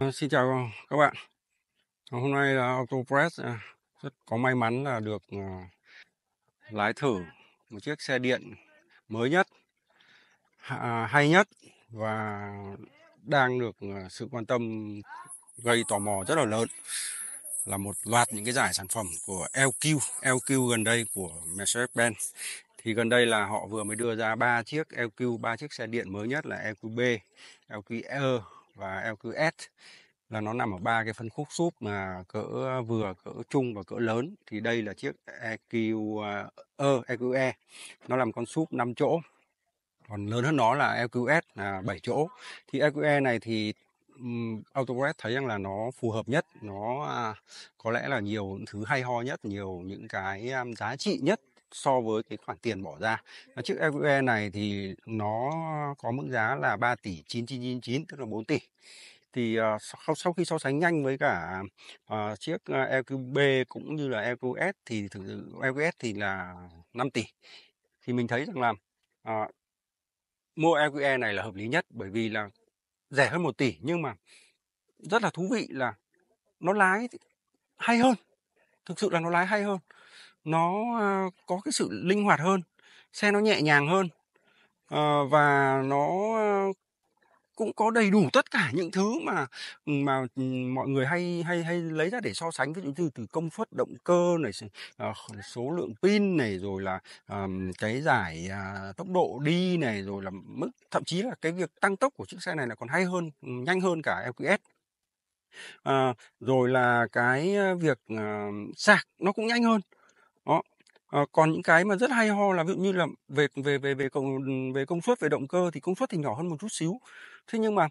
Ờ, xin chào các bạn ờ, Hôm nay là Autopress à, rất có may mắn là được ờ, lái thử một chiếc xe điện mới nhất à, hay nhất và đang được sự quan tâm gây tò mò rất là lớn là một loạt những cái giải sản phẩm của LQ LQ gần đây của Mercedes-Benz thì gần đây là họ vừa mới đưa ra ba chiếc LQ ba chiếc xe điện mới nhất là LQB, LQE và LQS là nó nằm ở ba cái phân khúc súp mà cỡ ờ, vừa, cỡ trung và cỡ lớn thì đây là chiếc EQE, EQE. Ờ, ờ, e. Nó làm con súp 5 chỗ. Còn lớn hơn nó là EQS là 7 chỗ. Thì EQE này thì um, AutoCAD thấy rằng là nó phù hợp nhất, nó uh, có lẽ là nhiều thứ hay ho nhất, nhiều những cái um, giá trị nhất so với cái khoản tiền bỏ ra. chiếc EVE này thì nó có mức giá là 3 tỷ 9999 tức là 4 tỷ. Thì uh, sau, sau khi so sánh nhanh với cả uh, chiếc ờ, EQB cũng như là EQS thì thực sự EQS thì là 5 tỷ. Thì mình thấy rằng là uh, mua EQE e này là hợp lý nhất bởi vì là rẻ hơn 1 tỷ nhưng mà rất là thú vị là nó lái hay hơn thực sự là nó lái hay hơn nó có cái sự linh hoạt hơn xe nó nhẹ nhàng hơn ờ, và nó cũng có đầy đủ tất cả những thứ mà mà ừ, mọi người hay hay hay lấy ra để so sánh ví dụ từ từ công suất động cơ này ờ, số lượng pin này rồi là um, cái giải uh, tốc độ đi này rồi là mức thậm chí là cái việc tăng tốc của chiếc xe này là còn hay hơn ừ, nhanh hơn cả LQS à, ờ, rồi là cái việc uh, sạc nó cũng nhanh hơn Ờ, còn những cái mà rất hay ho là ví dụ như là về về về về công về công suất về động cơ thì công suất thì nhỏ hơn một chút xíu thế nhưng mà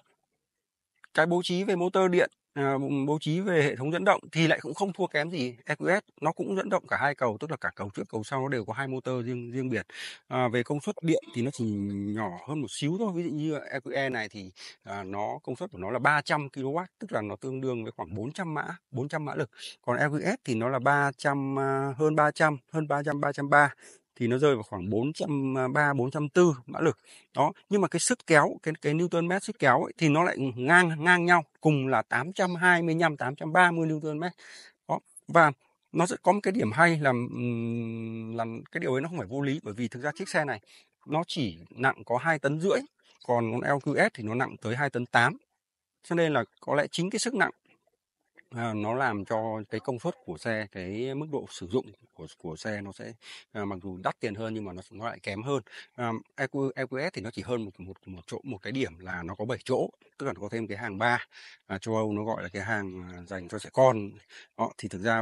cái bố trí về motor điện Ờ, bố trí về hệ thống dẫn động thì lại cũng không thua kém gì EQS nó cũng dẫn động cả hai cầu tức là cả cầu trước cầu sau nó đều có hai motor riêng riêng biệt à, về công suất điện thì nó chỉ nhỏ hơn một xíu thôi ví dụ như EQE này thì à, nó công suất của nó là 300 kW tức là nó tương đương với khoảng 400 mã 400 mã lực còn EQS thì nó là 300 hơn 300 hơn 300 330 thì nó rơi vào khoảng 403 404 à, mã lực đó nhưng mà cái sức kéo cái cái Newton mét sức kéo ấy, thì nó lại ngang ngang nhau cùng là 825 830 Newton mét đó và nó sẽ có một cái điểm hay là làm cái điều ấy nó không phải vô lý bởi vì thực ra chiếc xe này nó chỉ nặng có 2 tấn rưỡi còn con LQS thì nó nặng tới 2 tấn 8 cho nên là có lẽ chính cái sức nặng À, nó làm cho cái công suất của xe cái mức độ sử dụng của của xe nó sẽ à, mặc dù đắt tiền hơn nhưng mà nó nó lại kém hơn à, EQ, EQS thì nó chỉ hơn một một một chỗ một cái điểm là nó có 7 chỗ tức là nó có thêm cái hàng ba châu Âu nó gọi là cái hàng dành cho trẻ con đó, ờ, thì thực ra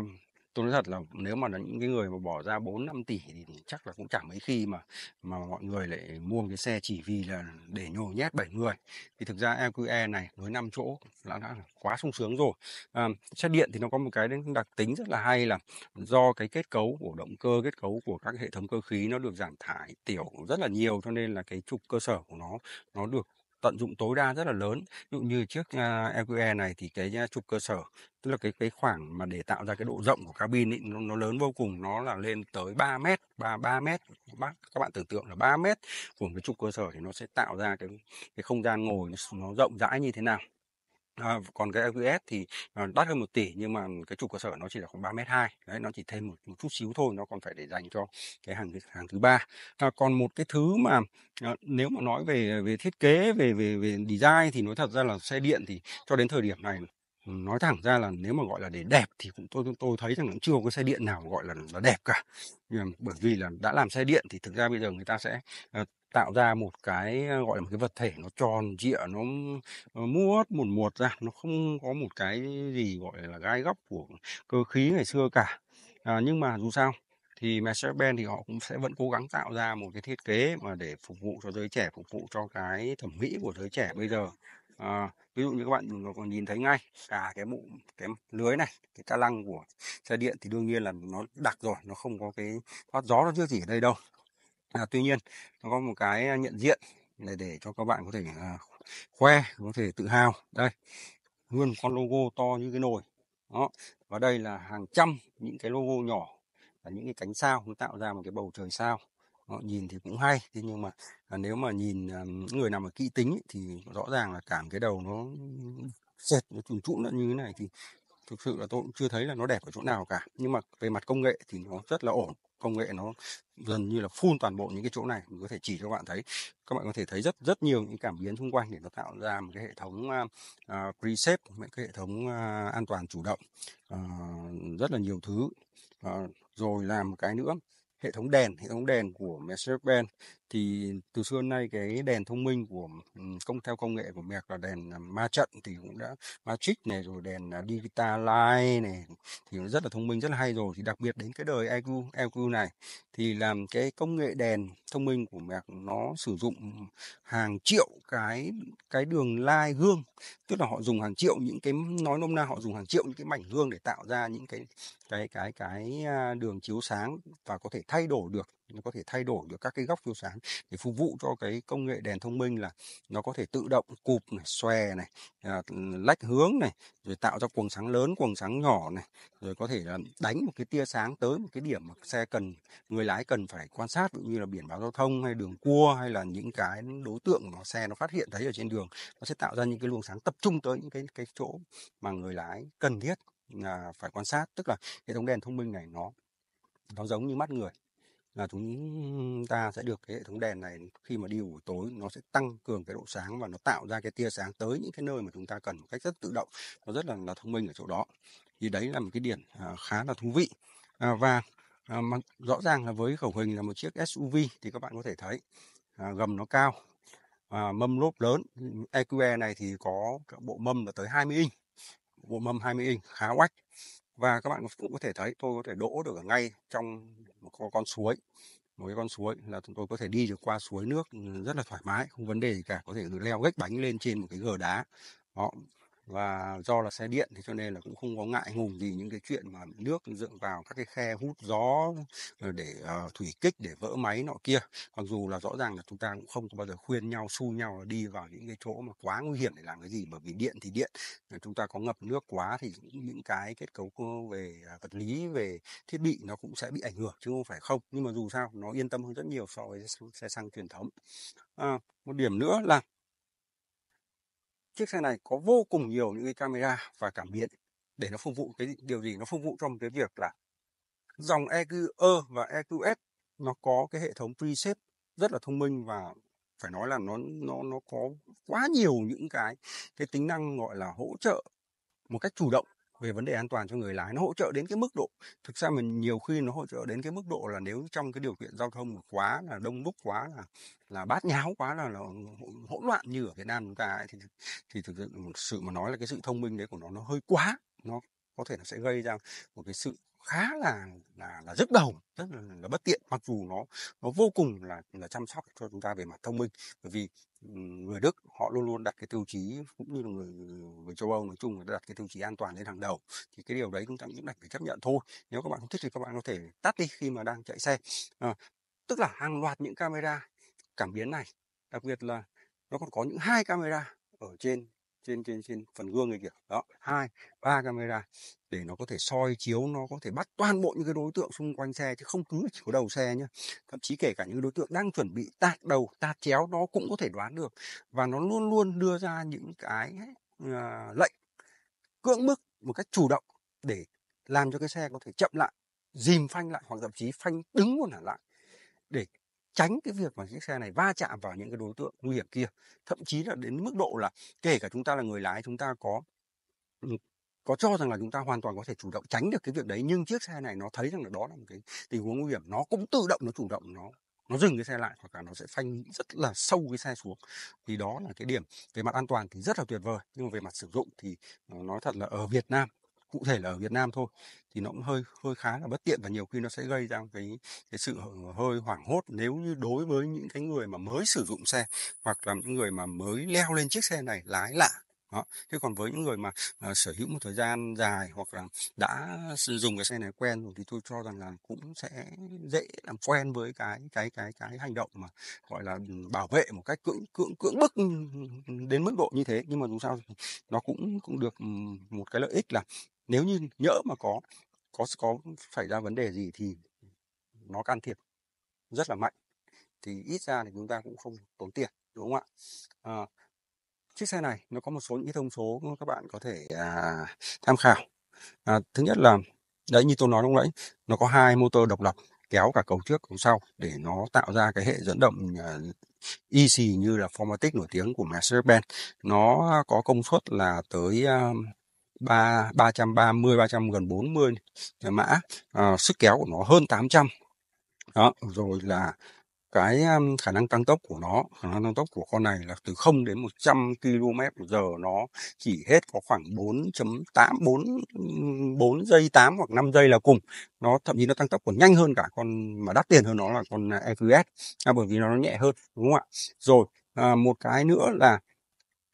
tôi nói thật là nếu mà là những cái người mà bỏ ra 4 5 tỷ thì chắc là cũng chẳng mấy khi mà mà mọi người lại mua cái xe chỉ vì là để nhồi nhét 7 người thì thực ra EQE này với 5 chỗ đã, đã quá sung sướng rồi à, xe điện thì nó có một cái đặc tính rất là hay là do cái kết cấu của động cơ kết cấu của các hệ thống cơ khí nó được giảm thải tiểu rất là nhiều cho nên là cái trục cơ sở của nó nó được tận dụng tối đa rất là lớn ví dụ như chiếc EQE này thì cái trục cơ sở tức là cái cái khoảng mà để tạo ra cái độ rộng của cabin ấy, nó, nó lớn vô cùng nó là lên tới 3 mét ba ba mét các bạn tưởng tượng là 3 mét của cái trục cơ sở thì nó sẽ tạo ra cái cái không gian ngồi nó, nó rộng rãi như thế nào À, còn cái AWS thì à, đắt hơn một tỷ nhưng mà cái trụ cơ sở nó chỉ là khoảng 3 mét 2 đấy nó chỉ thêm một, một chút xíu thôi nó còn phải để dành cho cái hàng hàng thứ ba à, còn một cái thứ mà à, nếu mà nói về về thiết kế về về về design thì nói thật ra là xe điện thì cho đến thời điểm này nói thẳng ra là nếu mà gọi là để đẹp thì cũng tôi tôi thấy rằng cũng chưa có xe điện nào gọi là là đẹp cả nhưng à, bởi vì là đã làm xe điện thì thực ra bây giờ người ta sẽ à, tạo ra một cái ờ, gọi là một cái vật thể nó tròn trịa nó, nó ờ, muốt một muột ra nó không có một cái gì gọi là gai góc của cơ khí ngày xưa cả à, nhưng mà dù sao thì Mercedes-Benz thì họ cũng sẽ vẫn cố gắng tạo ra một cái thiết kế mà để phục vụ cho giới trẻ phục vụ cho cái thẩm mỹ của giới trẻ bây giờ à, ví dụ như các bạn còn nhìn thấy ngay cả à, cái mụ cái lưới này cái ca lăng của xe điện thì đương nhiên là nó đặc rồi nó không có cái thoát gió nó chưa chỉ ở đây đâu à, tuy nhiên nó có một cái nhận diện để để cho các bạn có thể à, khoe có thể tự hào đây luôn con logo to như cái nồi đó và đây là hàng trăm những cái logo nhỏ là những cái cánh sao nó tạo ra một cái bầu trời sao đó, nhìn thì cũng hay thế nhưng mà à, nếu mà nhìn à, người nào mà kỹ tính ấy, thì rõ ràng là cảm cái đầu nó sệt nó trùn trụn lẫn như thế này thì thực sự là tôi cũng chưa thấy là nó đẹp ở chỗ nào cả nhưng mà về mặt công nghệ thì nó rất là ổn công nghệ nó gần như là phun toàn bộ những cái chỗ này mình có thể chỉ cho các bạn thấy các bạn có thể thấy rất rất nhiều những cảm biến xung quanh để nó tạo ra một cái hệ thống uh, preset một cái hệ thống uh, an toàn chủ động uh, rất là nhiều thứ uh, rồi làm một cái nữa hệ thống đèn hệ thống đèn của Mercedes-Benz thì từ xưa nay cái đèn thông minh của công theo công nghệ của Mercedes là đèn à, ma trận thì cũng đã matrix này rồi đèn à, digital light này thì nó rất là thông minh rất là hay rồi thì đặc biệt đến cái đời EQ EQ này thì làm cái công nghệ đèn thông minh của Mercedes nó sử dụng hàng triệu cái cái đường lai gương tức là họ dùng hàng triệu những cái nói nôm na họ dùng hàng triệu những cái mảnh gương để tạo ra những cái cái cái cái à, đường chiếu sáng và có thể thay đổi được nó có thể thay đổi được các cái góc chiếu sáng để phục vụ cho cái công nghệ đèn thông minh là nó có thể tự động cụp này, xòe này à, lách hướng này rồi tạo ra quầng sáng lớn quầng sáng nhỏ này rồi có thể là đánh một cái tia sáng tới một cái điểm mà xe cần người lái cần phải quan sát ví dụ như là biển báo giao thông hay đường cua hay là những cái đối tượng mà xe nó phát hiện thấy ở trên đường nó sẽ tạo ra những cái luồng sáng tập trung tới những cái cái chỗ mà người lái cần thiết là phải quan sát tức là hệ thống đèn thông minh này nó nó giống như mắt người là chúng ta sẽ được cái hệ thống đèn này khi mà đi buổi tối nó sẽ tăng cường cái độ sáng và nó tạo ra cái tia sáng tới những cái nơi mà chúng ta cần một cách rất tự động nó rất là là thông minh ở chỗ đó thì đấy là một cái điểm à, khá là thú vị à, và à, mà rõ ràng là với khẩu hình là một chiếc SUV thì các bạn có thể thấy à, gầm nó cao à, mâm lốp lớn EQE e này thì có bộ mâm là tới 20 inch bộ mâm 20 inch khá oách và các bạn cũng có thể thấy tôi có thể đỗ được ở ngay trong một con suối một cái con suối là chúng tôi có thể đi được qua suối nước ừ, rất là thoải mái không vấn đề gì cả có thể leo gách bánh lên trên một cái gờ đá đó và do là xe điện thì cho nên là cũng không có ngại ngùng gì những cái chuyện mà nước dựng vào các cái khe hút gió ờ, để uh, thủy kích để vỡ máy nọ kia mặc dù là rõ ràng là chúng ta cũng không có bao giờ khuyên nhau xu nhau là đi vào những cái chỗ mà quá nguy hiểm để làm cái gì bởi vì điện thì điện ờ, chúng ta có ngập nước quá thì những cái kết cấu về à, vật lý về thiết bị nó cũng sẽ bị ảnh hưởng chứ không phải không nhưng mà dù sao nó yên tâm hơn rất nhiều so với xe xăng truyền thống à, một điểm nữa là chiếc xe này có vô cùng nhiều những cái camera và cảm biến để nó phục vụ cái điều gì nó phục vụ trong cái việc là dòng EQE e và EQS nó có cái hệ thống preset rất là thông minh và phải nói là nó nó nó có quá nhiều những cái cái tính năng gọi là hỗ trợ một cách chủ động về vấn đề an toàn cho người lái nó hỗ trợ đến cái mức độ thực ra mình nhiều khi nó hỗ trợ đến cái mức độ là nếu trong cái điều kiện giao thông quá là đông đúc quá là là bát nháo quá là, là hỗn loạn như ở Việt Nam chúng ta ấy, thì thì thực sự một sự mà nói là cái sự thông minh đấy của nó nó hơi quá nó có thể là sẽ gây ra một cái sự khá là là là rất đầu rất là, là bất tiện mặc dù nó nó vô cùng là là chăm sóc cho chúng ta về mặt thông minh bởi vì người Đức họ luôn luôn đặt cái tiêu chí cũng như là người người châu Âu nói chung người đặt cái tiêu chí an toàn lên hàng đầu thì cái điều đấy chúng ta cũng đành phải chấp nhận thôi nếu các bạn không thích thì các bạn có thể tắt đi khi mà đang chạy xe à, tức là hàng loạt những camera cảm biến này đặc biệt là nó còn có những hai camera ở trên trên trên trên phần gương này kìa đó hai ba camera để nó có thể soi chiếu nó có thể bắt toàn bộ những cái đối tượng xung quanh xe chứ không cứ chỉ có đầu xe nhá thậm chí kể cả những đối tượng đang chuẩn bị tạt đầu tạt chéo nó cũng có thể đoán được và nó luôn luôn đưa ra những cái uh, lệnh cưỡng bức một cách chủ động để làm cho cái xe có thể chậm lại dìm phanh lại hoặc thậm chí phanh đứng luôn hẳn lại để tránh cái việc mà chiếc xe này va chạm vào những cái đối tượng nguy hiểm kia thậm chí là đến mức độ là kể cả chúng ta là người lái chúng ta có ừ, có cho rằng là chúng ta hoàn toàn có thể chủ động tránh được cái việc đấy nhưng chiếc xe này nó thấy rằng là đó là một cái tình huống nguy hiểm nó cũng tự động nó chủ động nó nó dừng cái xe lại hoặc là nó sẽ phanh rất là sâu cái xe xuống thì đó là cái điểm về mặt an toàn thì rất là tuyệt vời nhưng mà về mặt sử dụng thì nói thật là ở Việt Nam cụ thể là ở Việt Nam thôi thì nó cũng hơi hơi khá là bất tiện và nhiều khi nó sẽ gây ra cái cái sự hơi hoảng hốt nếu như đối với những cái người mà mới sử dụng xe hoặc là những người mà mới leo lên chiếc xe này lái lạ đó. Thế còn với những người mà à, sở hữu một thời gian dài hoặc là đã dùng cái xe này quen rồi thì tôi cho rằng là cũng sẽ dễ làm quen với cái cái cái cái hành động mà gọi là ừ, bảo vệ một cách cưỡng cưỡng cưỡng bức ừ, ừ, đến mức độ như thế nhưng mà dù sao nó cũng cũng được một cái lợi ích là nếu như nhỡ mà có có có xảy ra vấn đề gì thì nó can thiệp rất là mạnh thì ít ra thì chúng ta cũng không tốn tiền đúng không ạ à, chiếc xe này nó có một số những thông số các bạn có thể à, tham khảo à, thứ nhất là đấy như tôi nói lúc nãy nó có hai motor độc lập kéo cả cầu trước cầu sau để nó tạo ra cái hệ dẫn động à, easy như là formatic nổi tiếng của Mercedes-Benz nó có công suất là tới à, ba ba trăm ba mươi ba trăm gần bốn mươi mã à, sức kéo của nó hơn tám trăm đó rồi là cái khả năng tăng tốc của nó khả năng tăng tốc của con này là từ 0 đến 100 km giờ nó chỉ hết có khoảng 4.8 4 4 giây 8 hoặc 5 giây là cùng nó thậm chí nó tăng tốc còn nhanh hơn cả con mà đắt tiền hơn nó là con EQS à, à, bởi vì nó nhẹ hơn đúng không ạ rồi à, một cái nữa là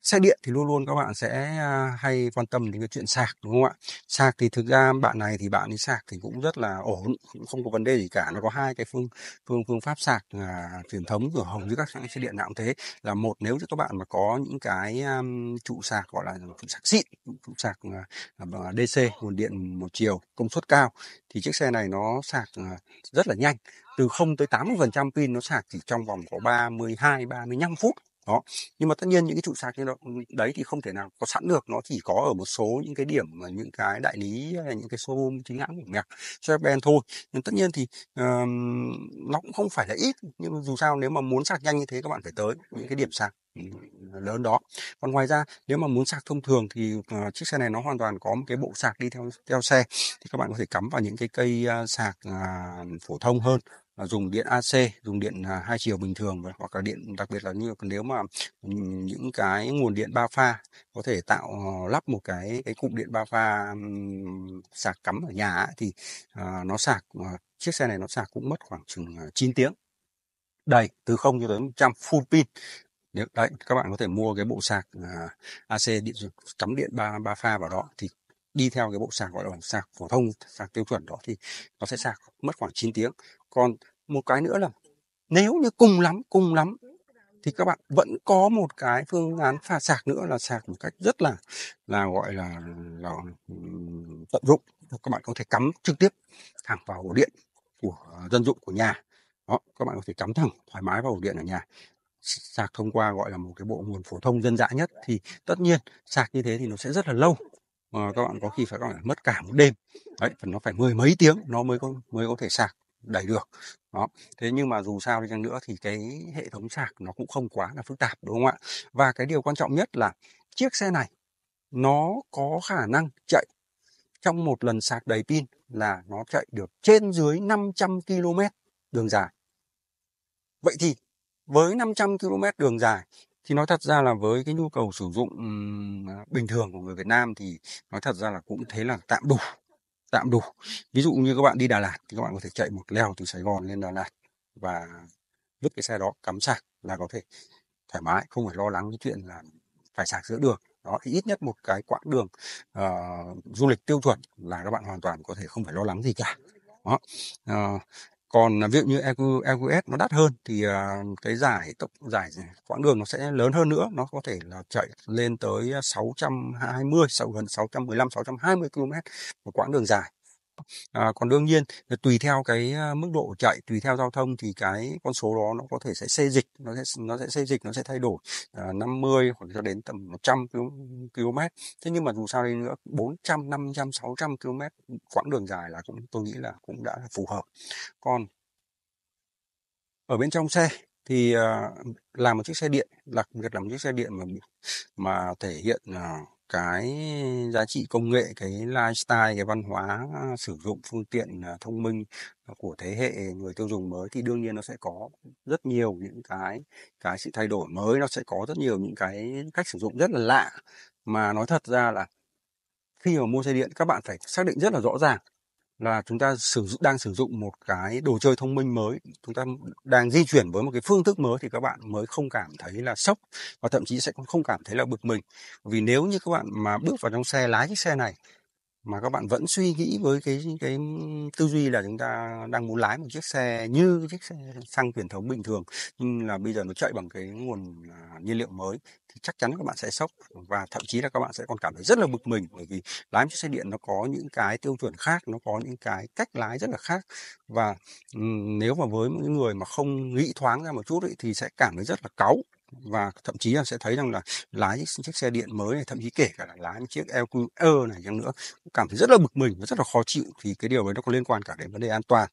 xe điện thì luôn luôn các bạn sẽ à, hay quan tâm đến cái chuyện sạc đúng không ạ sạc thì thực ra bạn này thì bạn đi sạc thì cũng rất là ổn cũng không có vấn đề gì cả nó có hai cái phương phương phương pháp sạc à, truyền thống của hồng như các xe điện nào cũng thế là một nếu như các bạn mà có những cái um, trụ sạc gọi là trụ sạc xịn trụ sạc uh, à, DC nguồn điện một chiều công suất cao thì chiếc xe này nó sạc uh, rất là nhanh từ 0 tới 80% pin nó sạc chỉ trong vòng có 32 35 phút đó nhưng mà tất nhiên những cái trụ sạc như đó, ừ, đấy thì không thể nào có sẵn được nó chỉ có ở một số những cái điểm mà những cái đại lý hay những cái showroom chính hãng của nhạc cho ben thôi nhưng tất nhiên thì uh, nó cũng không phải là ít nhưng dù sao nếu mà muốn sạc nhanh như thế các bạn phải tới những cái điểm sạc ừ, lớn đó còn ngoài ra nếu mà muốn sạc thông thường thì uh, chiếc xe này nó hoàn toàn có một cái bộ sạc đi theo theo xe thì các bạn có thể cắm vào những cái cây uh, sạc uh, phổ thông hơn dùng điện AC, dùng điện à, hai chiều bình thường hoặc là điện đặc biệt là như nếu mà những cái nguồn điện ba pha có thể tạo ờ, lắp một cái cái cụm điện ba pha sạc cắm ở nhà thì à, nó sạc à, chiếc xe này nó sạc cũng mất khoảng chừng 9 tiếng. Đây từ 0 cho tới 100 full pin. Nếu đấy các bạn có thể mua cái bộ sạc AC điện cắm điện ba ba pha vào đó thì đi theo cái bộ sạc gọi là sạc phổ thông sạc tiêu chuẩn đó thì nó sẽ sạc mất khoảng 9 tiếng còn một cái nữa là nếu như cùng lắm cùng lắm thì các bạn vẫn có một cái phương án pha sạc nữa là sạc một cách rất là là gọi là là tận dụng các bạn có thể cắm trực tiếp thẳng vào ổ điện của dân dụng của nhà đó các bạn có thể cắm thẳng thoải mái vào ổ điện ở nhà sạc thông qua gọi là một cái bộ nguồn phổ thông dân dã nhất thì tất nhiên sạc như thế thì nó sẽ rất là lâu mà các bạn có khi phải, các bạn mất cả một đêm đấy phần nó phải mười mấy tiếng nó mới có mới có thể sạc đẩy được đó thế nhưng mà dù sao đi chăng nữa thì cái hệ thống sạc nó cũng không quá là phức tạp đúng không ạ và cái điều quan trọng nhất là chiếc xe này nó có khả năng chạy trong một lần sạc đầy pin là nó chạy được trên dưới 500 km đường dài. Vậy thì với 500 km đường dài thì nói thật ra là với cái nhu cầu sử dụng bình thường của người Việt Nam thì nói thật ra là cũng thế là tạm đủ tạm đủ ví dụ như các bạn đi Đà Lạt thì các bạn có thể chạy một leo từ Sài Gòn lên Đà Lạt và vứt cái xe đó cắm sạc là có thể thoải mái không phải lo lắng cái chuyện là phải sạc giữa đường đó ít nhất một cái quãng đường uh, du lịch tiêu chuẩn là các bạn hoàn toàn có thể không phải lo lắng gì cả đó uh, còn à, ví dụ như EQS e nó đắt hơn thì à, cái giải tốc giải quãng đường nó sẽ lớn hơn nữa nó có thể là chạy lên tới 620 à, sau gần 615 620 km một quãng đường dài à, còn đương nhiên là tùy theo cái mức độ chạy tùy theo giao thông thì cái con số đó nó có thể sẽ xê dịch nó sẽ nó sẽ xê dịch nó sẽ thay đổi à, 50 hoặc cho đến tầm 100 km thế nhưng mà dù sao đi nữa 400 500 600 km quãng đường dài là cũng tôi nghĩ là cũng đã phù hợp còn ở bên trong xe thì uh, làm một chiếc xe điện đặc biệt là một chiếc xe điện mà mà thể hiện uh, cái giá trị công nghệ cái lifestyle cái văn hóa à, sử dụng phương tiện à, thông minh của thế hệ người tiêu dùng mới thì đương nhiên nó sẽ có rất nhiều những cái cái sự thay đổi mới nó sẽ có rất nhiều những cái cách sử dụng rất là lạ mà nói thật ra là khi mà mua xe điện các bạn phải xác định rất là rõ ràng là chúng ta sử dụng đang sử dụng một cái đồ chơi thông minh mới chúng ta đang di chuyển với một cái phương thức mới thì các bạn mới không cảm thấy là sốc và thậm chí sẽ không cảm thấy là bực mình vì nếu như các bạn mà bước vào trong xe lái chiếc xe này mà các bạn vẫn suy nghĩ với cái cái tư duy là chúng ta đang muốn lái một chiếc xe như cái chiếc xe xăng truyền thống bình thường nhưng là bây giờ nó chạy bằng cái nguồn à, nhiên liệu mới thì chắc chắn các bạn sẽ sốc và thậm chí là các bạn sẽ còn cảm thấy rất là bực mình bởi vì lái một chiếc xe điện nó có những cái tiêu chuẩn khác nó có những cái cách lái rất là khác và nếu mà với những người mà không nghĩ thoáng ra một chút ấy, thì sẽ cảm thấy rất là cáu và thậm chí là sẽ thấy rằng là lái những chiếc xe điện mới này thậm chí kể cả là lái những chiếc LQR này chẳng nữa cũng cảm thấy rất là bực mình và rất là khó chịu thì cái điều đấy nó có liên quan cả đến vấn đề an toàn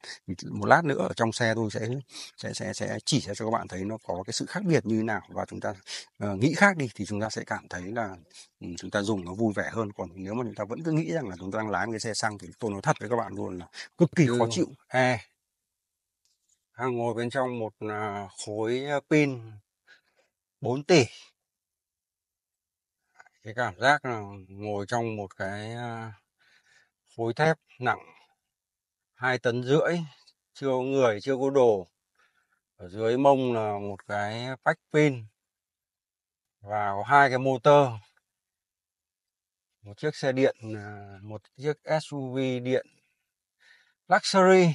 một lát nữa ở trong xe tôi sẽ sẽ sẽ sẽ chỉ cho các bạn thấy nó có cái sự khác biệt như thế nào và chúng ta uh, nghĩ khác đi thì chúng ta sẽ cảm thấy là ừ, chúng ta dùng nó vui vẻ hơn còn nếu mà chúng ta vẫn cứ nghĩ rằng là chúng ta đang lái một cái xe xăng thì tôi nói thật với các bạn luôn là cực kỳ khó ừ. chịu à, ngồi bên trong một à, khối pin 4 tỷ cái cảm giác là ngồi trong một cái khối thép nặng hai tấn rưỡi chưa có người chưa có đồ ở dưới mông là một cái vách pin và có hai cái motor một chiếc xe điện à, một chiếc SUV điện luxury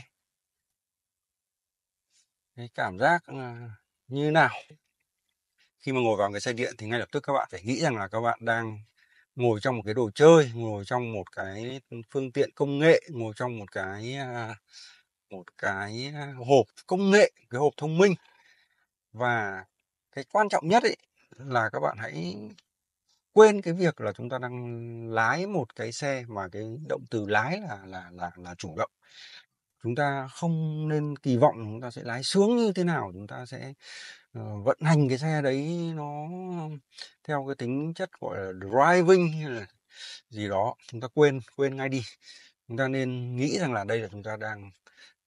cái cảm giác à, như nào khi mà ngồi vào cái xe điện thì ngay lập tức các bạn phải nghĩ rằng là các bạn đang ngồi trong một cái đồ chơi ngồi trong một cái phương tiện công nghệ ngồi trong một cái à, một cái à, hộp công nghệ cái hộp thông minh và cái quan trọng nhất ấy là các bạn hãy quên cái việc là chúng ta đang lái một cái xe mà cái động từ lái là là là là chủ động chúng ta không nên kỳ vọng chúng ta sẽ lái sướng như thế nào chúng ta sẽ Ờ, vận hành cái xe đấy nó theo cái tính chất, gọi là, driving hay là gì đó, chúng ta quên quên ngay đi. Chúng ta nên nghĩ rằng là đây là chúng ta đang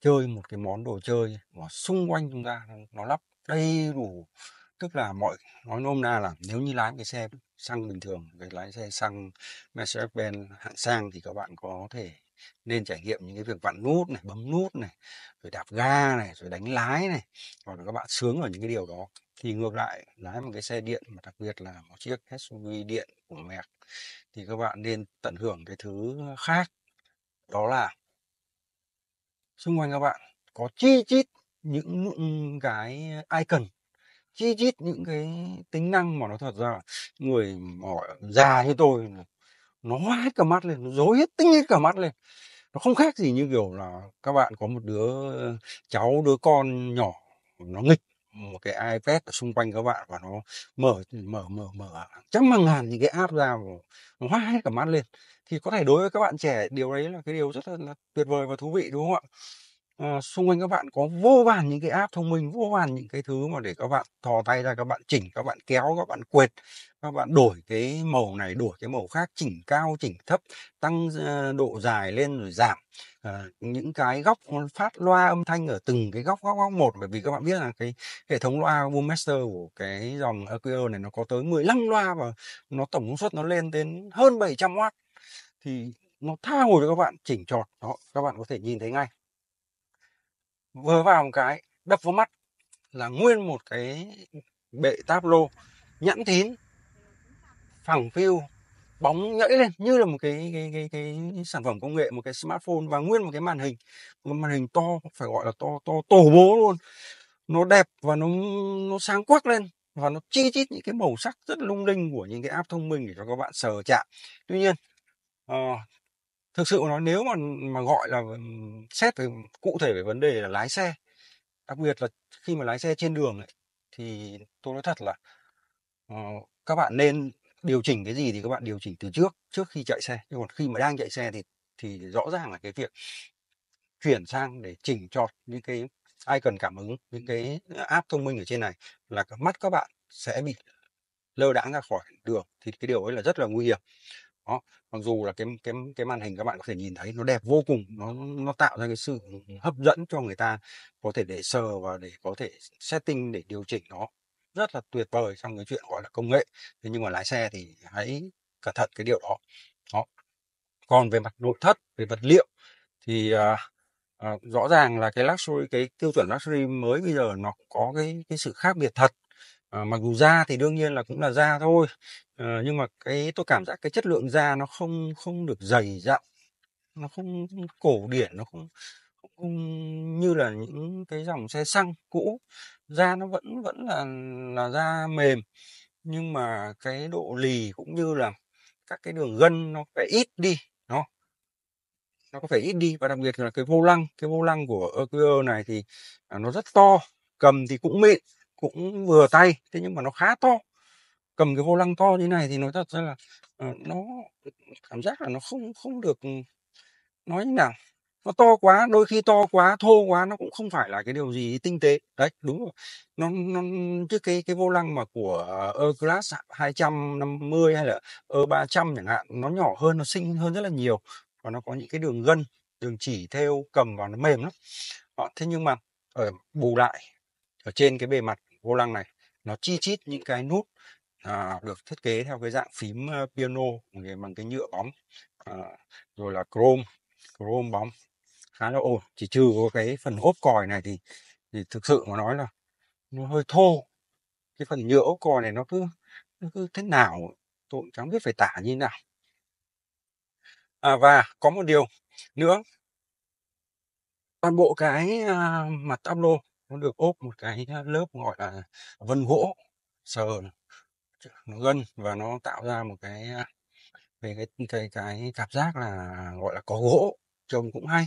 chơi một cái món đồ chơi mà xung quanh chúng ta nó lắp đầy đủ, tức là mọi nói nôm na là nếu như lái cái xe xăng bình thường, cái lái xe xăng Mercedes-Benz hạng sang thì các bạn có thể nên trải nghiệm những cái việc vặn nút này bấm nút này rồi đạp ga này rồi đánh lái này hoặc là các bạn sướng ở những cái điều đó thì ngược lại lái một cái xe điện mà đặc biệt là một chiếc SUV điện của mẹ thì các bạn nên tận hưởng cái thứ khác đó là xung quanh các bạn có chi chít những cái icon chi chít những cái tính năng mà nó thật ra người mỏi già như tôi nó hoa hết cả mắt lên nó dối hết tinh hết cả mắt lên nó không khác gì như kiểu là các bạn có một đứa cháu đứa con nhỏ nó nghịch một cái iPad ở xung quanh các bạn và nó mở mở mở mở trăm hàng ngàn những cái app ra và nó hoa hết cả mắt lên thì có thể đối với các bạn trẻ điều đấy là cái điều rất là, là tuyệt vời và thú vị đúng không ạ à, xung quanh các bạn có vô vàn những cái app thông minh vô vàn những cái thứ mà để các bạn thò tay ra các bạn chỉnh các bạn kéo các bạn quệt các bạn đổi cái màu này đổi cái màu khác chỉnh cao chỉnh thấp tăng ờ, độ dài lên rồi giảm à, những cái góc phát loa âm thanh ở từng cái góc góc góc một bởi vì các bạn biết là cái hệ thống loa Boommaster của cái dòng Aquio này nó có tới 15 loa và nó tổng công suất nó lên đến hơn 700W thì nó tha hồ cho các bạn chỉnh trọt đó các bạn có thể nhìn thấy ngay vừa vào một cái đập vào mắt là nguyên một cái bệ táp lô nhẵn thín phẳng phiu bóng nhẫy lên như là một cái cái cái cái sản phẩm công nghệ một cái smartphone và nguyên một cái màn hình một màn hình to phải gọi là to to tổ bố luôn nó đẹp và nó nó sáng quắc lên và nó chi chít những cái màu sắc rất lung linh của những cái app thông minh để cho các bạn sờ chạm tuy nhiên uh, thực sự nói nếu mà mà gọi là xét về cụ thể về vấn đề là lái xe đặc biệt là khi mà lái xe trên đường ấy, thì tôi nói thật là uh, các bạn nên điều chỉnh cái gì thì các bạn điều chỉnh từ trước trước khi chạy xe nhưng còn khi mà đang chạy xe thì thì rõ ràng là cái việc chuyển sang để chỉnh cho những cái ai cần cảm ứng những cái app thông minh ở trên này là mắt các bạn sẽ bị lơ đãng ra khỏi đường thì cái điều ấy là rất là nguy hiểm đó mặc dù là cái cái cái màn hình các bạn có thể nhìn thấy nó đẹp vô cùng nó nó tạo ra cái sự hấp dẫn cho người ta có thể để sờ và để có thể setting để điều chỉnh nó rất là tuyệt vời trong cái chuyện gọi là công nghệ thế nhưng mà lái xe thì hãy cẩn thận cái điều đó đó còn về mặt nội thất về vật liệu thì uh, uh, rõ ràng là cái luxury cái tiêu chuẩn luxury mới bây giờ nó có cái cái sự khác biệt thật uh, mặc dù da thì đương nhiên là cũng là da thôi uh, nhưng mà cái tôi cảm giác cái chất lượng da nó không không được dày dặn nó không cổ điển nó không như là những cái dòng xe xăng cũ, da nó vẫn vẫn là là da mềm, nhưng mà cái độ lì cũng như là các cái đường gân nó phải ít đi, nó Nó có phải ít đi và đặc biệt là cái vô lăng, cái vô lăng của Equator này thì, à, nó rất to, cầm thì cũng mịn, cũng vừa tay, thế nhưng mà nó khá to. Cầm cái vô lăng to như này thì nói thật ra là, ờ, nó cảm giác là nó không không được nói như nào nó to quá đôi khi to quá thô quá nó cũng không phải là cái điều gì tinh tế đấy đúng rồi nó, nó trước cái cái vô lăng mà của Air Class 250 hay là e Air 300 chẳng hạn nó nhỏ hơn nó xinh hơn rất là nhiều và nó có những cái đường gân đường chỉ theo cầm vào nó mềm lắm đó, ờ, thế nhưng mà ở ờ, bù lại ở trên cái bề mặt vô lăng này nó chi chít những cái nút à, được thiết kế theo cái dạng phím ờ, piano bằng cái nhựa bóng à, rồi là chrome chrome bóng khá là ổn chỉ trừ có cái phần ốp còi này thì thì thực sự mà nói là nó hơi thô cái phần nhựa ốp còi này nó cứ nó cứ thế nào tôi cũng chẳng biết phải tả như nào à, và có một điều nữa toàn bộ cái à, mặt táp lô nó được ốp một cái lớp gọi là vân gỗ sờ nó gân và nó tạo ra một cái à, về cái cái cái cảm giác là gọi là có gỗ trông cũng hay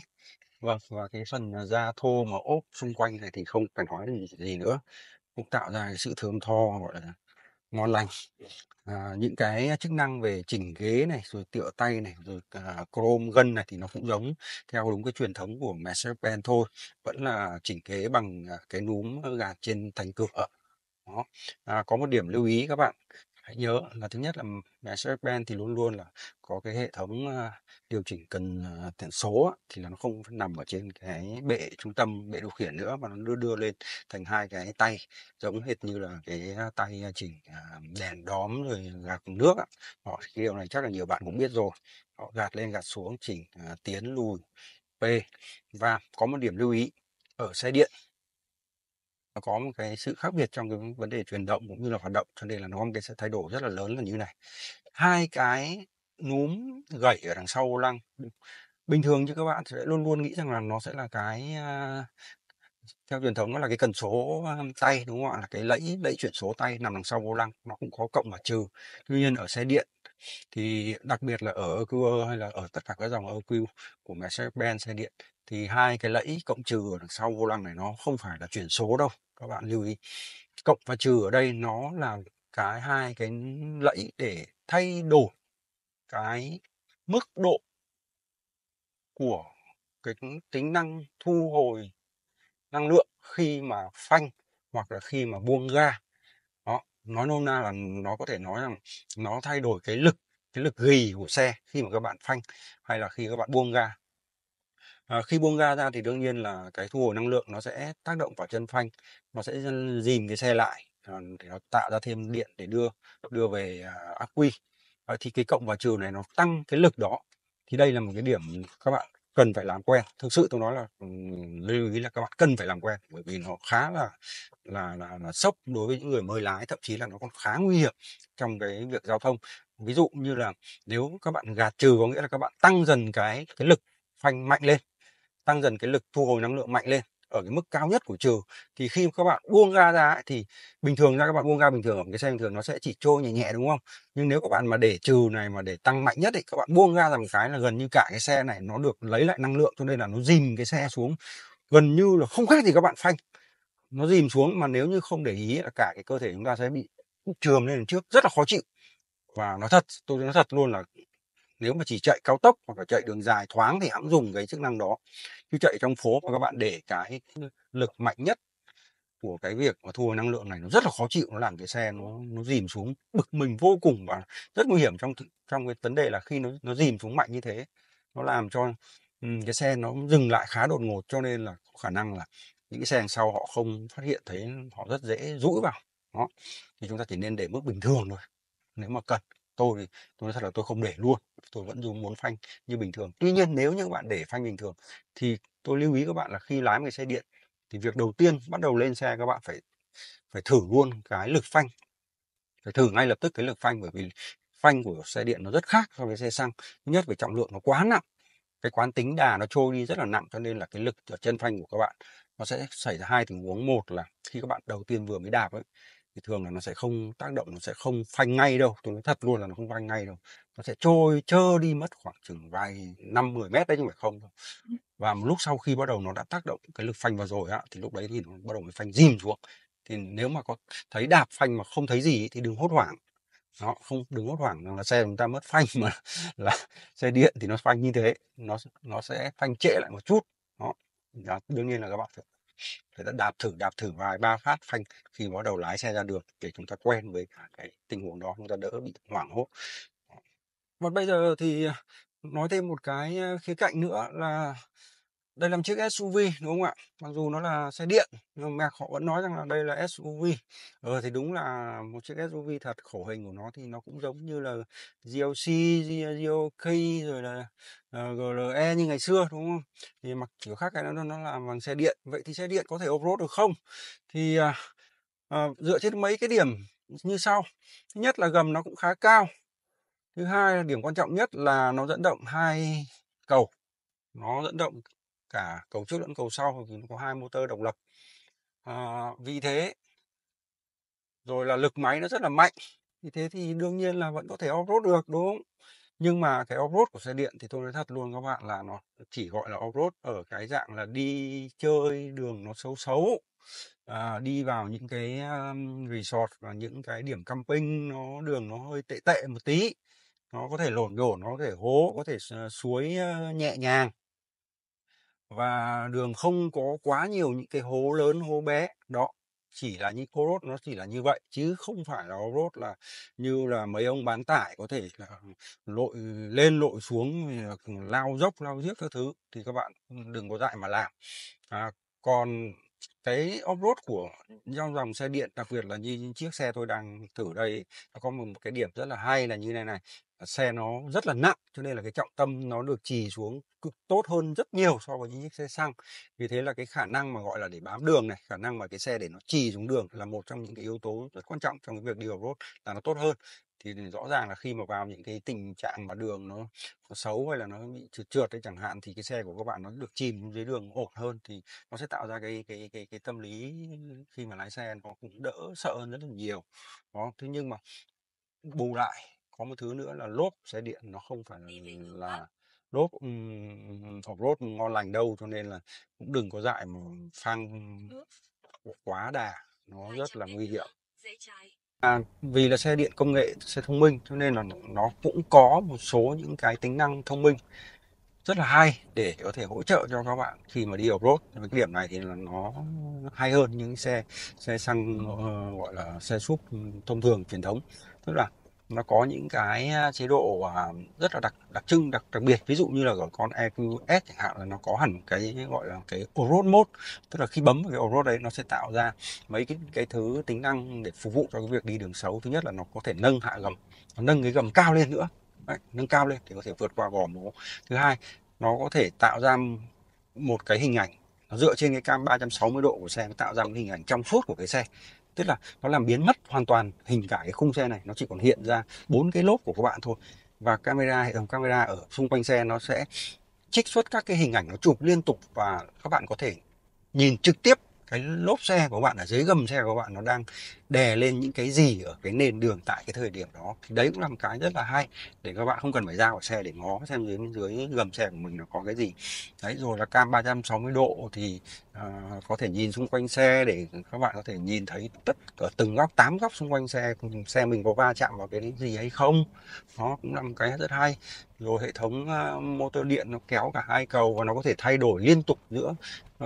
Vâng, và cái phần, à, da thô mà ốp xung quanh này thì không phải nói gì gì nữa, cũng tạo ra cái sự thơm tho, gọi là, ngon lành. À, những cái chức năng về chỉnh ghế này, rồi tựa tay này, rồi, à, chrome gân này thì nó cũng giống theo đúng cái truyền thống của Mercedes-Benz thôi, vẫn là chỉnh ghế bằng, à, cái núm gạt trên thành cửa. Đó. À, có một điểm lưu ý các bạn hãy nhớ là thứ nhất là Mercedes-Benz thì luôn luôn là có cái hệ thống điều chỉnh cần à, tiện số thì là nó không nằm ở trên cái bệ trung tâm bệ điều khiển nữa mà nó đưa đưa lên thành hai cái tay giống hệt như là cái tay chỉnh à, đèn đóm rồi gạt nước họ cái điều này chắc là nhiều bạn cũng biết rồi họ gạt lên gạt xuống chỉnh à, tiến lùi p và có một điểm lưu ý ở xe điện nó có một cái sự khác biệt trong cái vấn đề chuyển động cũng như là hoạt động cho nên là nó có một cái sự thay đổi rất là lớn là như này hai cái núm gãy ở đằng sau lăng bình thường như các bạn sẽ luôn luôn nghĩ rằng là nó sẽ là cái à, theo truyền thống nó là cái cần số à, tay đúng không ạ là cái lẫy lẫy chuyển số tay nằm đằng sau vô lăng nó cũng có cộng và trừ tuy nhiên ở xe điện thì đặc biệt là ở EQ hay là ở tất cả các dòng EQ của Mercedes-Benz xe điện thì hai cái lẫy cộng trừ ở đằng sau vô lăng này nó không phải là chuyển số đâu các bạn lưu ý cộng và trừ ở đây nó là cái hai cái lẫy để thay đổi cái mức độ của cái tính năng thu hồi năng lượng khi mà phanh hoặc là khi mà buông ga đó nói nôm na là nó có thể nói rằng nó thay đổi cái lực cái lực ghi của xe khi mà các bạn phanh hay là khi các bạn buông ga À, khi buông ga ra thì đương nhiên là cái thu hồi năng lượng nó sẽ tác động vào chân phanh, nó sẽ dìm cái xe lại để nó tạo ra thêm điện để đưa đưa về à, ắc quy. À, thì cái cộng và trừ này nó tăng cái lực đó. Thì đây là một cái điểm các bạn cần phải làm quen. Thực sự tôi nói là ừ, lưu ý là các bạn cần phải làm quen bởi vì nó khá là là là, là sốc đối với những người mới lái, thậm chí là nó còn khá nguy hiểm trong cái việc giao thông. Ví dụ như là nếu các bạn gạt trừ có nghĩa là các bạn tăng dần cái cái lực phanh mạnh lên tăng dần cái lực thu hồi năng lượng mạnh lên ở cái mức cao nhất của trừ thì khi các bạn buông ga ra thì bình thường ra các bạn buông ga bình thường ở cái xe bình thường nó sẽ chỉ trôi nhẹ nhẹ đúng không nhưng nếu các bạn mà để trừ này mà để tăng mạnh nhất thì các bạn buông ga ra một cái là gần như cả cái xe này nó được lấy lại năng lượng cho nên là nó dìm cái xe xuống gần như là không khác gì các bạn phanh nó dìm xuống mà nếu như không để ý là cả cái cơ thể chúng ta sẽ bị trườm lên trước rất là khó chịu và nói thật tôi nói thật luôn là nếu mà chỉ chạy cao tốc hoặc là chạy đường dài thoáng thì hãng dùng cái chức năng đó chứ chạy trong phố mà các bạn để cái lực mạnh nhất của cái việc mà thua năng lượng này nó rất là khó chịu nó làm cái xe nó nó dìm xuống bực mình vô cùng và rất nguy hiểm trong trong cái vấn đề là khi nó nó dìm xuống mạnh như thế nó làm cho um, cái xe nó dừng lại khá đột ngột cho nên là có khả năng là những cái xe đằng sau họ không phát hiện thấy họ rất dễ rũi vào đó thì chúng ta chỉ nên để mức bình thường thôi nếu mà cần tôi tôi nói thật là tôi không để luôn tôi vẫn dùng muốn phanh như bình thường tuy nhiên nếu như các bạn để phanh bình thường thì tôi lưu ý các bạn là khi lái một cái xe điện thì việc đầu tiên bắt đầu lên xe các bạn phải phải thử luôn cái lực phanh phải thử ngay lập tức cái lực phanh bởi vì phanh của xe điện nó rất khác so với xe xăng thứ nhất về trọng lượng nó quá nặng cái quán tính đà nó trôi đi rất là nặng cho nên là cái lực ở chân phanh của các bạn nó sẽ xảy ra hai tình huống một là khi các bạn đầu tiên vừa mới đạp ấy thì thường là nó sẽ không tác động nó sẽ không phanh ngay đâu tôi nói thật luôn là nó không phanh ngay đâu nó sẽ trôi trơ đi mất khoảng chừng vài năm mười mét đấy nhưng không phải không đâu và một lúc sau khi bắt đầu nó đã tác động cái lực phanh vào rồi á thì lúc đấy thì nó bắt đầu mới phanh dìm xuống thì nếu mà có thấy đạp phanh mà không thấy gì thì đừng hốt hoảng nó không đừng hốt hoảng rằng là xe chúng ta mất phanh mà là xe điện thì nó phanh như thế nó nó sẽ phanh trễ lại một chút đó, đó đương nhiên là các bạn phải người ta đạp thử đạp thử vài ba phát phanh khi bắt đầu lái xe ra đường để chúng ta quen với cả cái tình huống đó chúng ta đỡ bị hoảng hốt và bây giờ thì à, nói thêm một cái à, khía cạnh nữa là đây là một chiếc SUV đúng không ạ mặc dù nó là xe điện nhưng mà họ vẫn nói rằng là đây là SUV ờ thì đúng là một chiếc SUV thật khổ hình của nó thì nó cũng giống như là GLC, GLK rồi là ờ, GLE như ngày xưa đúng không thì mặc chỉ khác cái nó nó làm bằng xe điện vậy thì xe điện có thể off-road được không thì à, à, dựa trên mấy cái điểm như sau thứ nhất là gầm nó cũng khá cao thứ hai là điểm quan trọng nhất là nó dẫn động hai cầu nó dẫn động cả cầu trước lẫn cầu sau thì nó có hai motor độc lập à, vì thế rồi là lực máy nó rất là mạnh vì thế thì đương nhiên là vẫn có thể off road được đúng không nhưng mà cái off road của xe điện thì tôi nói thật luôn các bạn là nó chỉ gọi là off road ở cái dạng là đi chơi đường nó xấu xấu à, đi vào những cái resort và những cái điểm camping nó đường nó hơi tệ tệ một tí nó có thể lổn đổ nó có thể hố có thể suối nhẹ nhàng và đường không có quá nhiều những cái hố lớn hố bé đó chỉ là những cô rốt nó chỉ là như vậy chứ không phải là rốt là như là mấy ông bán tải có thể là lội lên lội xuống lao dốc lao giếc các thứ thì các bạn đừng có dại mà làm à, còn cái off-road của dòng dòng xe điện đặc biệt là như chiếc xe tôi đang thử đây nó có một cái điểm rất là hay là như này này xe nó rất là nặng cho nên là cái trọng tâm nó được trì xuống cực tốt hơn rất nhiều so với những chiếc xe xăng vì thế là cái khả năng mà gọi là để bám đường này khả năng mà cái xe để nó trì xuống đường là một trong những cái yếu tố rất quan trọng trong cái việc đi off road là nó tốt hơn thì rõ ràng là khi mà vào những cái tình trạng mà đường nó, nó xấu hay là nó bị trượt trượt đấy chẳng hạn thì cái xe của các bạn nó được chìm dưới đường ổn hơn thì nó sẽ tạo ra cái cái cái cái tâm lý khi mà lái xe nó cũng đỡ sợ hơn rất là nhiều đó thế nhưng mà bù lại có một thứ nữa là lốp xe điện nó không phải là, là lốp um, hộp lốp ngon lành đâu cho nên là cũng đừng có dại mà phang ừ. quá đà nó rất là nguy hiểm à, vì là xe điện công nghệ xe thông minh cho nên là nó cũng có một số những cái tính năng thông minh rất là hay để có thể hỗ trợ cho các bạn khi mà đi off road với cái điểm này thì là nó hay hơn những xe xe xăng uh, gọi là xe súp thông thường truyền thống tức là nó có những cái chế độ à, rất là đặc đặc trưng đặc đặc biệt ví dụ như là ở con EQS chẳng hạn là nó có hẳn cái gọi là cái Orot mode tức là khi bấm vào cái Orot đấy nó sẽ tạo ra mấy cái cái thứ tính năng để phục vụ cho cái việc đi đường xấu thứ nhất là nó có thể nâng hạ gầm nó nâng cái gầm cao lên nữa đấy, nâng cao lên thì có thể vượt qua gò mố thứ hai nó có thể tạo ra một cái hình ảnh nó dựa trên cái cam 360 độ của xe nó tạo ra một hình ảnh trong suốt của cái xe tức là nó làm biến mất hoàn toàn hình cả cái khung xe này nó chỉ còn hiện ra bốn cái lốp của các bạn thôi và camera hệ thống camera ở xung quanh xe nó sẽ trích xuất các cái hình ảnh nó chụp liên tục và các bạn có thể nhìn trực tiếp cái lốp xe của bạn ở dưới gầm xe của bạn nó đang đè lên những cái gì ở cái nền đường tại cái thời điểm đó thì đấy cũng là một cái rất là hay để các bạn không cần phải ra khỏi xe để ngó xem dưới dưới gầm xe của mình nó có cái gì đấy rồi là cam 360 độ thì À, có thể nhìn xung quanh xe để các bạn có thể nhìn thấy tất cả từng góc tám góc xung quanh xe xe mình có va chạm vào cái gì hay không nó cũng là một cái rất hay rồi hệ thống à, motor điện nó kéo cả hai cầu và nó có thể thay đổi liên tục giữa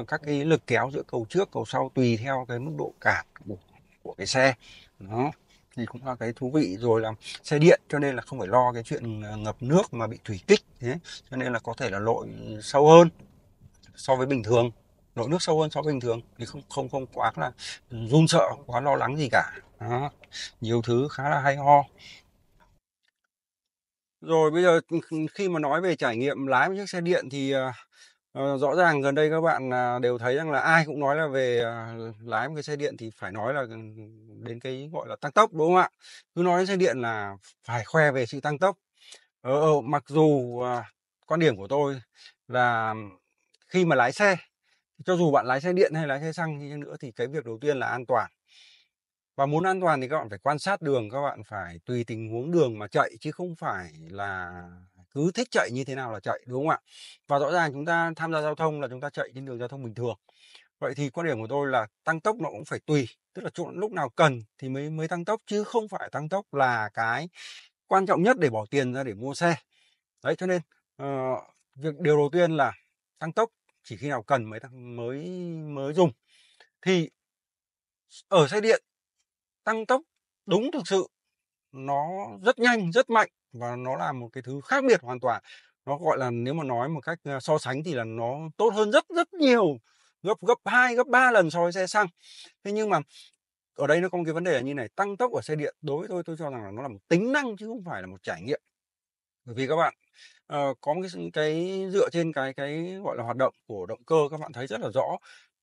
các cái lực kéo giữa cầu trước cầu sau tùy theo cái mức độ cản của, của cái xe nó thì cũng là cái thú vị rồi là xe điện cho nên là không phải lo cái chuyện à, ngập nước mà bị thủy kích thế cho nên là có thể là lội sâu hơn so với bình thường nổi nước sâu hơn so với bình thường thì không không không quá là run sợ quá lo lắng gì cả đó. nhiều thứ khá là hay ho rồi bây giờ khi mà nói về trải nghiệm lái một chiếc xe điện thì ờ, ờ, rõ ràng gần đây các bạn à, đều thấy rằng là ai cũng nói là về ờ, lái một cái xe điện thì phải nói là đến cái gọi là tăng tốc đúng không ạ cứ nói đến xe điện là phải khoe về sự tăng tốc ờ, mặc dù quan điểm của tôi là khi mà lái xe cho dù bạn lái xe điện hay lái xe xăng như nữa thì cái việc đầu tiên là an toàn và muốn an toàn thì các bạn phải quan sát đường các bạn phải tùy tình huống đường mà chạy chứ không phải là cứ thích chạy như thế nào là chạy đúng không ạ và rõ ràng chúng ta tham gia giao thông là chúng ta chạy trên đường giao thông bình thường vậy thì quan điểm của tôi là tăng tốc nó cũng phải tùy tức là chỗ lúc nào cần thì mới mới tăng tốc chứ không phải tăng tốc là cái quan trọng nhất để bỏ tiền ra để mua xe đấy cho nên uh, việc điều đầu tiên là tăng tốc chỉ khi nào cần mới mới mới dùng thì ở xe điện tăng tốc đúng thực sự nó rất nhanh rất mạnh và nó là một cái thứ khác biệt hoàn toàn nó gọi là nếu mà nói một cách ờ, so sánh thì là nó tốt hơn rất rất nhiều gấp gấp hai gấp 3 lần so với xe xăng thế nhưng mà ở đây nó có một cái vấn đề là như này tăng tốc ở xe điện đối với tôi tôi cho rằng là nó là một tính năng chứ không phải là một trải nghiệm bởi vì các bạn Ờ, có một cái cái dựa trên cái cái, gọi là, hoạt động của động cơ các bạn thấy rất là rõ.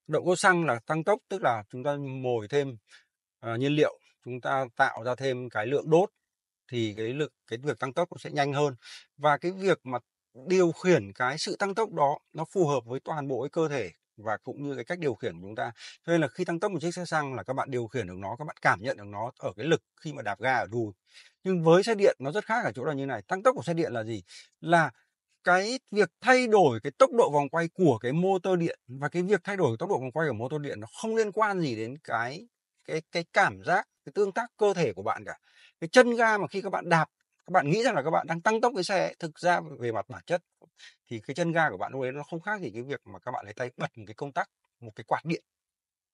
Động cơ xăng là tăng tốc, tức là chúng ta mồi thêm, ờ, nhiên liệu, chúng ta tạo ra thêm cái lượng đốt thì cái lực cái việc tăng tốc nó sẽ nhanh hơn. Và cái việc mà điều khiển cái sự tăng tốc đó nó phù hợp với toàn bộ cái cơ thể và cũng như cái cách điều khiển của chúng ta cho nên là khi tăng tốc một chiếc xe xăng là các bạn điều khiển được nó các bạn cảm nhận được nó ở cái lực khi mà đạp ga ở đùi nhưng với xe điện nó rất khác ở chỗ là như này tăng tốc của xe điện là gì là cái việc thay đổi cái tốc độ vòng quay của cái motor điện và cái việc thay đổi tốc độ vòng quay của motor điện nó không liên quan gì đến cái cái cái cảm giác cái tương tác cơ thể của bạn cả cái chân ga mà khi các bạn đạp các bạn nghĩ rằng là các bạn đang tăng tốc cái xe ấy. thực ra về mặt bản chất thì cái chân ga của bạn lúc đấy nó không khác gì cái việc mà các bạn lấy tay bật một cái công tắc một cái quạt điện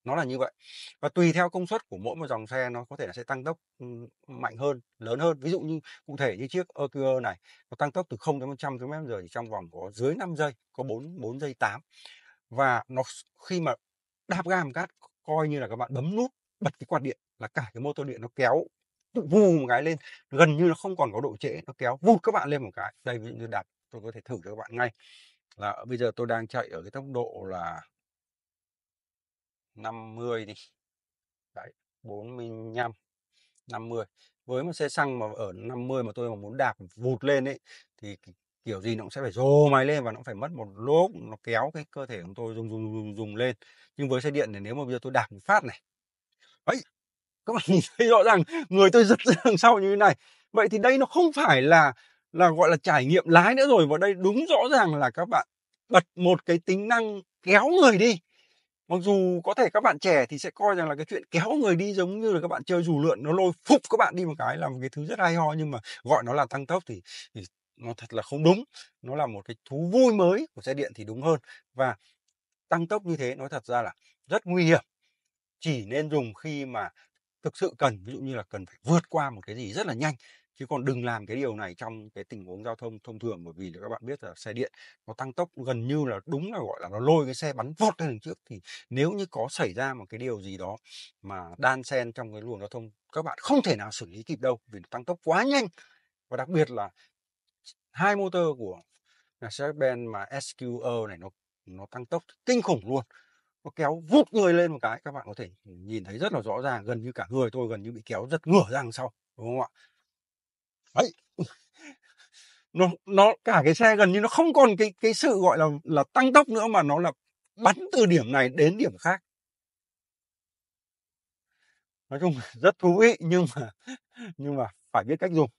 nó là như vậy và tùy theo công suất của mỗi một dòng xe nó có thể là sẽ tăng tốc ừ, mạnh hơn lớn hơn ví dụ như cụ thể như chiếc EQR này nó tăng tốc từ 0 đến 100 km h chỉ trong vòng có dưới 5 giây có 4 4 giây 8 và nó khi mà đạp ga một cát coi như là các bạn bấm nút bật cái quạt điện là cả cái motor điện nó kéo tự vù một cái lên gần như nó không còn có độ trễ nó kéo vụt các bạn lên một cái đây ví dụ như đạp tôi có thể thử cho các bạn ngay là bây giờ tôi đang chạy ở cái tốc độ là 50 đi đấy 45 50 với một xe xăng mà ở 50 mà tôi mà muốn đạp vụt lên ấy thì kiểu gì nó cũng sẽ phải rồ máy lên và nó phải mất một lúc nó kéo cái cơ thể của tôi dùng dùng dùng rung lên nhưng với xe điện thì nếu mà bây giờ tôi đạp một phát này ấy các bạn nhìn thấy rõ ràng người tôi giật ra đằng sau như thế này vậy thì đây nó không phải là là gọi là trải nghiệm lái nữa rồi vào đây đúng rõ ràng là các bạn bật một cái tính năng kéo người đi mặc dù có thể các bạn trẻ thì sẽ coi rằng là cái chuyện kéo người đi giống như là các bạn chơi dù lượn nó lôi phục các bạn đi một cái là một cái thứ rất hay ho nhưng mà gọi nó là tăng tốc thì, thì nó thật là không đúng nó là một cái thú vui mới của xe điện thì đúng hơn và tăng tốc như thế nói thật ra là rất nguy hiểm chỉ nên dùng khi mà thực sự cần ví dụ như là cần phải vượt qua một cái gì rất là nhanh chứ còn đừng làm cái điều này trong cái tình huống giao thông thông thường bởi vì là các bạn biết là xe điện nó tăng tốc gần như là đúng là gọi là nó lôi cái xe bắn vọt lên đằng trước thì nếu như có xảy ra một cái điều gì đó mà đan xen trong cái luồng giao thông các bạn không thể nào xử lý kịp đâu vì nó tăng tốc quá nhanh và đặc biệt là hai motor của xe ben mà SQE này nó nó tăng tốc kinh khủng luôn có kéo vút người lên một cái các bạn có thể nhìn thấy rất là rõ ràng gần như cả người tôi gần như bị kéo rất ngửa ra đằng sau đúng không ạ ấy nó nó cả cái xe gần như nó không còn cái cái sự gọi là là tăng tốc nữa mà nó là bắn từ điểm này đến điểm khác nói chung rất thú vị nhưng mà nhưng mà phải biết cách dùng